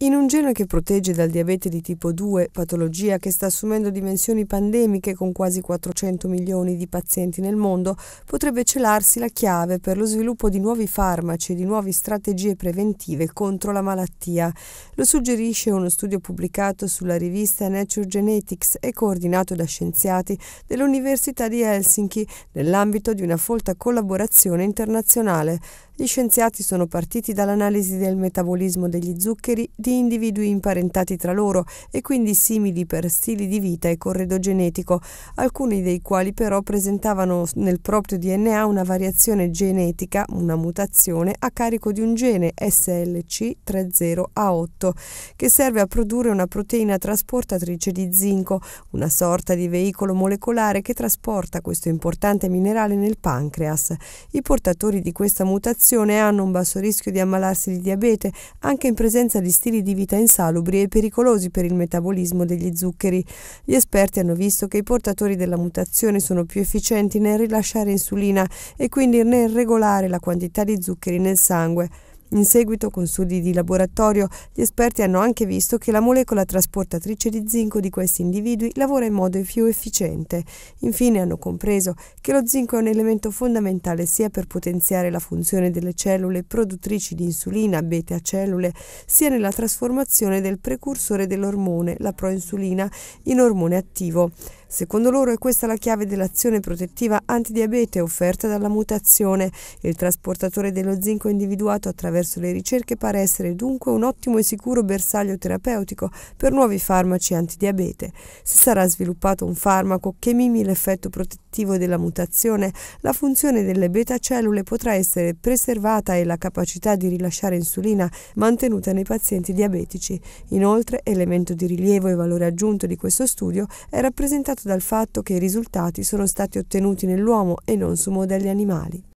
In un gene che protegge dal diabete di tipo 2, patologia che sta assumendo dimensioni pandemiche con quasi 400 milioni di pazienti nel mondo, potrebbe celarsi la chiave per lo sviluppo di nuovi farmaci e di nuove strategie preventive contro la malattia. Lo suggerisce uno studio pubblicato sulla rivista Nature Genetics e coordinato da scienziati dell'Università di Helsinki nell'ambito di una folta collaborazione internazionale. Gli scienziati sono partiti dall'analisi del metabolismo degli zuccheri di individui imparentati tra loro e quindi simili per stili di vita e corredo genetico, alcuni dei quali però presentavano nel proprio DNA una variazione genetica, una mutazione, a carico di un gene SLC30A8, che serve a produrre una proteina trasportatrice di zinco, una sorta di veicolo molecolare che trasporta questo importante minerale nel pancreas. I portatori di questa mutazione popolazione hanno un basso rischio di ammalarsi di diabete anche in presenza di stili di vita insalubri e pericolosi per il metabolismo degli zuccheri. Gli esperti hanno visto che i portatori della mutazione sono più efficienti nel rilasciare insulina e quindi nel regolare la quantità di zuccheri nel sangue. In seguito, con studi di laboratorio, gli esperti hanno anche visto che la molecola trasportatrice di zinco di questi individui lavora in modo più efficiente. Infine hanno compreso che lo zinco è un elemento fondamentale sia per potenziare la funzione delle cellule produttrici di insulina, beta cellule, sia nella trasformazione del precursore dell'ormone, la proinsulina, in ormone attivo. Secondo loro è questa la chiave dell'azione protettiva antidiabete offerta dalla mutazione. Il trasportatore dello zinco individuato attraverso le ricerche pare essere dunque un ottimo e sicuro bersaglio terapeutico per nuovi farmaci antidiabete. Si sarà sviluppato un farmaco che mimi l'effetto protettivo attivo della mutazione, la funzione delle beta cellule potrà essere preservata e la capacità di rilasciare insulina mantenuta nei pazienti diabetici. Inoltre, elemento di rilievo e valore aggiunto di questo studio è rappresentato dal fatto che i risultati sono stati ottenuti nell'uomo e non su modelli animali.